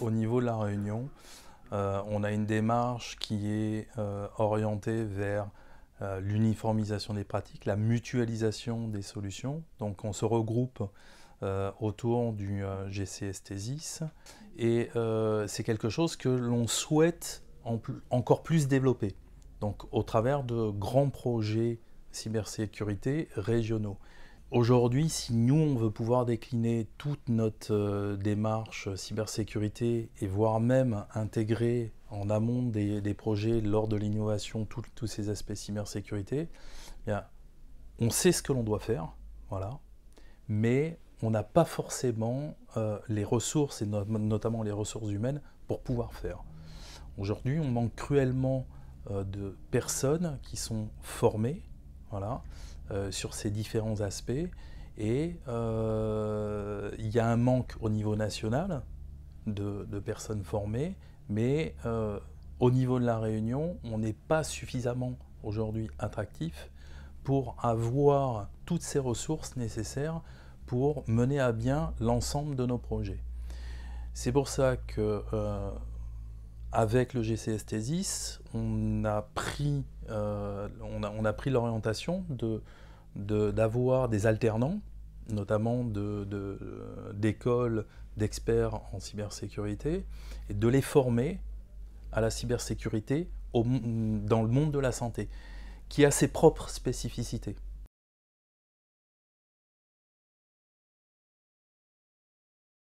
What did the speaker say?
Au niveau de la Réunion, euh, on a une démarche qui est euh, orientée vers euh, l'uniformisation des pratiques, la mutualisation des solutions. Donc on se regroupe autour du GCSTSIS et c'est quelque chose que l'on souhaite encore plus développer, donc au travers de grands projets cybersécurité régionaux. Aujourd'hui, si nous, on veut pouvoir décliner toute notre euh, démarche euh, cybersécurité et voire même intégrer en amont des, projets lors de l'innovation tous ces aspects cybersécurité, eh bien, on sait ce que l'on doit faire, voilà, mais on n'a pas forcément euh, les ressources, et notamment les ressources humaines, pour pouvoir faire. Aujourd'hui, on manque cruellement de personnes qui sont formées, voilà, euh, sur ces différents aspects. Et euh, il y a un manque au niveau national de, personnes formées, mais euh, au niveau de la Réunion, on n'est pas suffisamment aujourd'hui attractif pour avoir toutes ces ressources nécessaires pour mener à bien l'ensemble de nos projets. C'est pour ça que avec le GCS on a pris, euh, on, a, pris l'orientation d'avoir de, des alternants, notamment d'écoles, d'experts en cybersécurité, et de les former à la cybersécurité au, dans le monde de la santé, qui a ses propres spécificités.